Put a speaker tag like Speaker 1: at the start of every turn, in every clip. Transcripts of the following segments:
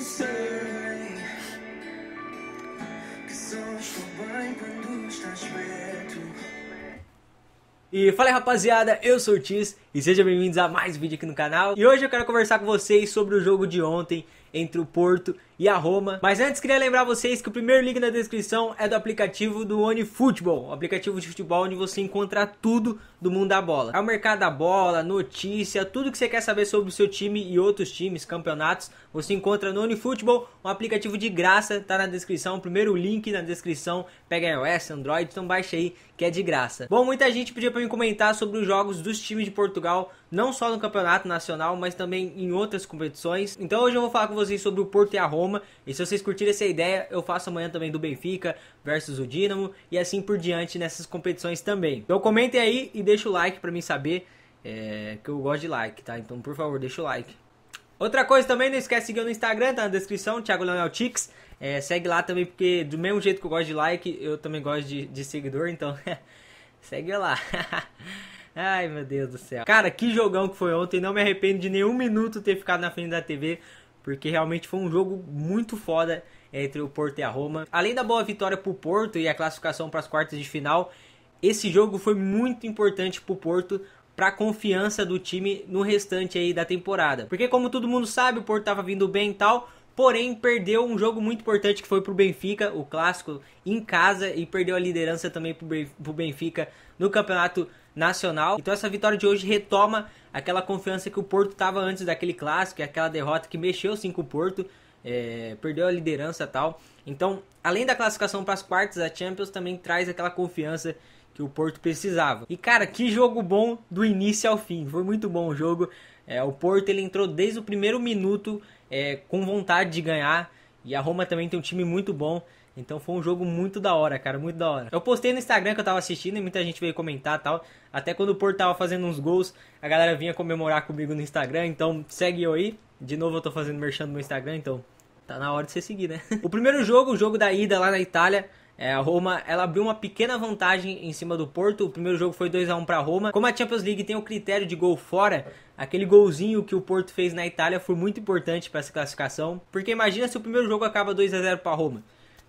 Speaker 1: sei que bem quando estás perto. E fala aí, rapaziada, eu sou o Tis e sejam bem-vindos a mais um vídeo aqui no canal. E hoje eu quero conversar com vocês sobre o jogo de ontem entre o Porto e a Roma. Mas antes queria lembrar vocês que o primeiro link na descrição é do aplicativo do OneFootball, o aplicativo de futebol onde você encontra tudo do mundo da bola. É o mercado da bola, notícia, tudo que você quer saber sobre o seu time e outros times, campeonatos, você encontra no OneFootball, um aplicativo de graça, tá na descrição, primeiro link na descrição, pega iOS, Android, então baixa aí que é de graça. Bom, muita gente pediu para mim comentar sobre os jogos dos times de Portugal Portugal, não só no Campeonato Nacional, mas também em outras competições. Então hoje eu vou falar com vocês sobre o Porto e a Roma, e se vocês curtirem essa ideia, eu faço amanhã também do Benfica versus o Dinamo e assim por diante nessas competições também. Então comentem aí e deixa o like para mim saber é, que eu gosto de like, tá? Então por favor, deixa o like. Outra coisa também, não esquece de seguir no Instagram, tá na descrição, Thiago Leonel Tix. É, segue lá também, porque do mesmo jeito que eu gosto de like, eu também gosto de, de seguidor, então segue lá. Ai, meu Deus do céu. Cara, que jogão que foi ontem. Não me arrependo de nenhum minuto ter ficado na frente da TV, porque realmente foi um jogo muito foda entre o Porto e a Roma. Além da boa vitória pro Porto e a classificação para as quartas de final, esse jogo foi muito importante pro Porto para a confiança do time no restante aí da temporada. Porque como todo mundo sabe, o Porto tava vindo bem e tal, porém perdeu um jogo muito importante que foi para o Benfica, o clássico em casa, e perdeu a liderança também para o Benfica no Campeonato Nacional. Então essa vitória de hoje retoma aquela confiança que o Porto estava antes daquele clássico, aquela derrota que mexeu sim com o Porto, é, perdeu a liderança tal. Então, além da classificação para as quartas, a Champions também traz aquela confiança que o Porto precisava. E cara, que jogo bom do início ao fim, foi muito bom o jogo. É, o Porto ele entrou desde o primeiro minuto é, com vontade de ganhar. E a Roma também tem um time muito bom. Então foi um jogo muito da hora, cara, muito da hora. Eu postei no Instagram que eu tava assistindo e muita gente veio comentar tal. Até quando o Porto tava fazendo uns gols, a galera vinha comemorar comigo no Instagram. Então segue eu aí. De novo eu tô fazendo merchan no meu Instagram, então tá na hora de você seguir, né? o primeiro jogo, o jogo da ida lá na Itália, é, a Roma ela abriu uma pequena vantagem em cima do Porto. O primeiro jogo foi 2 a 1 para a Roma. Como a Champions League tem o critério de gol fora, aquele golzinho que o Porto fez na Itália foi muito importante para essa classificação. Porque imagina se o primeiro jogo acaba 2 a 0 para a Roma.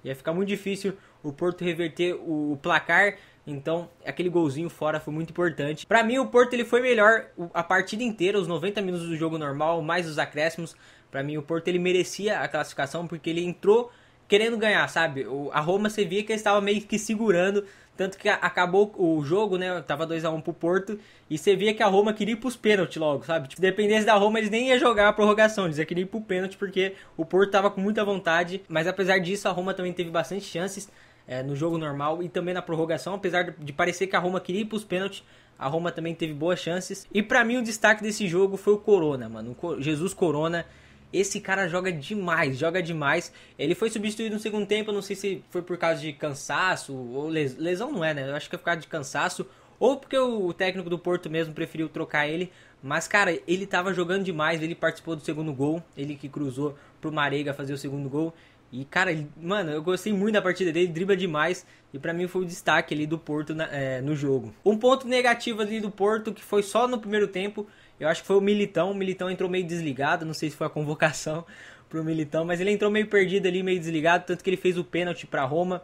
Speaker 1: Ia ficar muito difícil o Porto reverter o placar. Então, aquele golzinho fora foi muito importante. Para mim, o Porto ele foi melhor a partida inteira, os 90 minutos do jogo normal, mais os acréscimos. Para mim, o Porto ele merecia a classificação porque ele entrou querendo ganhar, sabe? O, a Roma você via que eles estavam meio que segurando, tanto que a, acabou o jogo, né? Tava 2 a 1 um pro Porto e você via que a Roma queria ir pros pênaltis logo, sabe? Tipo, dependesse da Roma, eles nem ia jogar a prorrogação, eles queriam ir pro pênalti porque o Porto tava com muita vontade, mas apesar disso a Roma também teve bastante chances. É, no jogo normal e também na prorrogação, apesar de, parecer que a Roma queria ir pros pênaltis, a Roma também teve boas chances. E para mim o destaque desse jogo foi o Corona, mano. O Jesus Corona esse cara joga demais, joga demais. Ele foi substituído no segundo tempo, não sei se foi por causa de cansaço ou les... lesão não é, né? Eu acho que foi é por causa de cansaço ou porque o técnico do Porto mesmo preferiu trocar ele. Mas cara, ele tava jogando demais, ele participou do segundo gol, ele que cruzou pro Marega fazer o segundo gol. E cara, ele... mano, eu gostei muito da partida dele, dribla demais e para mim foi o destaque ali do Porto na... é, no jogo. Um ponto negativo ali do Porto que foi só no primeiro tempo eu acho que foi o Militão. O Militão entrou meio desligado, não sei se foi a convocação pro Militão, mas ele entrou meio perdido ali, meio desligado, tanto que ele fez o pênalti para Roma.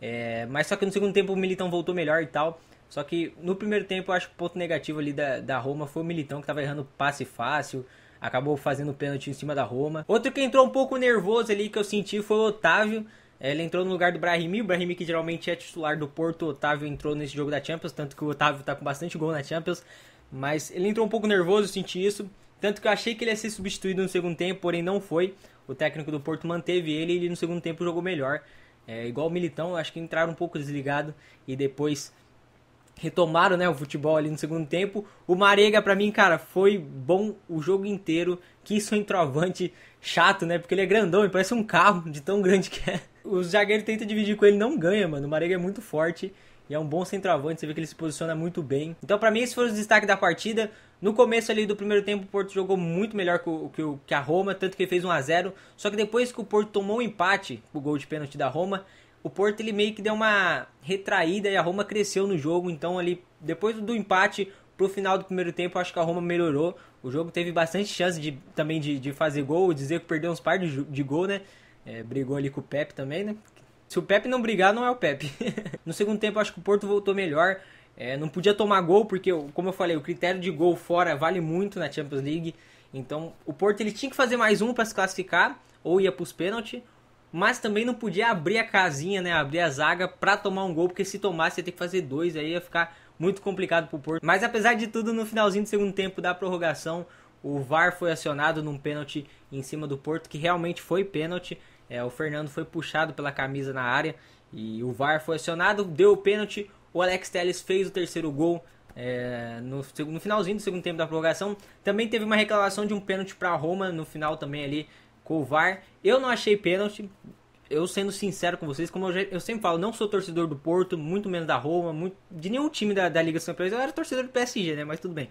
Speaker 1: É, mas só que no segundo tempo o Militão voltou melhor e tal. Só que no primeiro tempo eu acho que o ponto negativo ali da, da Roma foi o Militão que tava errando passe fácil, acabou fazendo pênalti em cima da Roma. Outro que entrou um pouco nervoso ali que eu senti foi o Otávio. É, ele entrou no lugar do Brahimi, o Brahimi que geralmente é titular do Porto, o Otávio entrou nesse jogo da Champions, tanto que o Otávio tá com bastante gol na Champions. Mas ele entrou um pouco nervoso, eu senti isso. Tanto que eu achei que ele ia ser substituído no segundo tempo, porém não foi. O técnico do Porto manteve ele e ele no segundo tempo jogou melhor. É, igual o Militão, acho que entraram um pouco desligado e depois retomaram né, o futebol ali no segundo tempo. O Marega, para mim, cara, foi bom o jogo inteiro. Que isso é um chato, né? Porque ele é grandão, ele parece um carro de tão grande que é. O zagueiro tenta dividir com ele, não ganha, mano. O Marega é muito forte e é um bom centroavante, você vê que ele se posiciona muito bem. Então, para mim, esses foram os destaques da partida. No começo ali do primeiro tempo, o Porto jogou muito melhor que, o que a Roma, tanto que ele fez 1 a 0 Só que depois que o Porto tomou um empate, o gol de pênalti da Roma, o Porto ele meio que deu uma retraída e a Roma cresceu no jogo. Então, ali, depois do empate pro final do primeiro tempo, acho que a Roma melhorou. O jogo teve bastante chance de, também de, de fazer gol, dizer que perdeu uns par de, de gol, né? É, brigou ali com o Pepe também, né? Se o Pepe não brigar, não é o Pepe. no segundo tempo, acho que o Porto voltou melhor. É, não podia tomar gol, porque, como eu falei, o critério de gol fora vale muito na Champions League. Então, o Porto ele tinha que fazer mais um para se classificar, ou ia para os pênaltis. Mas também não podia abrir a casinha, né? Abrir a zaga para tomar um gol, porque se tomasse ia ter que fazer dois, aí ia ficar muito complicado para o Porto. Mas apesar de tudo, no finalzinho do segundo tempo da prorrogação, o VAR foi acionado num pênalti em cima do Porto, que realmente foi pênalti. É, o Fernando foi puxado pela camisa na área e o VAR foi acionado, deu o pênalti. O Alex Telles fez o terceiro gol é, no, no, finalzinho do segundo tempo da prorrogação. Também teve uma reclamação de um pênalti para Roma no final também ali com o VAR. Eu não achei pênalti, eu sendo sincero com vocês, como eu, já, eu, sempre falo, não sou torcedor do Porto, muito menos da Roma, muito, de nenhum time da, da Liga dos Campeões. Eu era torcedor do PSG, né? Mas tudo bem.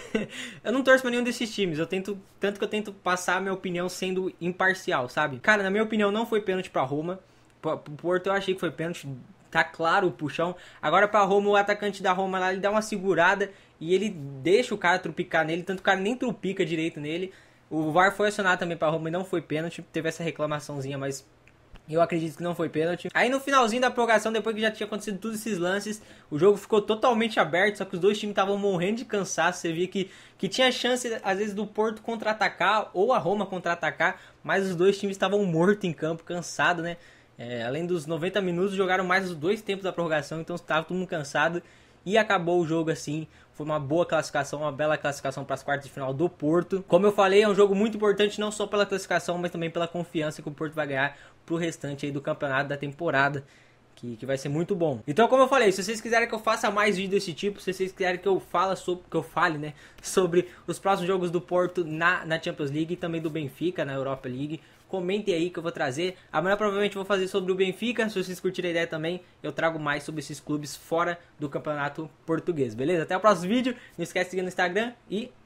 Speaker 1: eu não torço pra nenhum desses times. Eu tento, tanto que eu tento passar a minha opinião sendo imparcial, sabe? Cara, na minha opinião, não foi pênalti pra Roma. Pro Porto eu achei que foi pênalti. Tá claro o puxão. Agora pra Roma, o atacante da Roma lá, ele dá uma segurada e ele deixa o cara trupicar nele. Tanto o cara nem trupica direito nele. O VAR foi acionado também pra Roma e não foi pênalti. Teve essa reclamaçãozinha, mas eu acredito que não foi pênalti. Aí no finalzinho da prorrogação, depois que já tinha acontecido todos esses lances, o jogo ficou totalmente aberto, só que os dois times estavam morrendo de cansaço. Você via que, que tinha chance, às vezes, do Porto contra-atacar ou a Roma contra-atacar, mas os dois times estavam mortos em campo, cansados, né? É, além dos 90 minutos, jogaram mais os dois tempos da prorrogação, então estava todo mundo cansado e acabou o jogo assim. Foi uma boa classificação, uma bela classificação para as quartas de final do Porto. Como eu falei, é um jogo muito importante não só pela classificação, mas também pela confiança que o Porto vai ganhar para o restante aí do campeonato da temporada. Que, que vai ser muito bom. Então, como eu falei, se vocês quiserem que eu faça mais vídeos desse tipo, se vocês quiserem que eu fale sobre, que eu fale, né, sobre os próximos jogos do Porto na, na Champions League e também do Benfica na Europa League, comentem aí que eu vou trazer. Amanhã provavelmente vou fazer sobre o Benfica. Se vocês curtirem a ideia também, eu trago mais sobre esses clubes fora do campeonato português, beleza? Até o próximo vídeo. Não esquece de seguir no Instagram e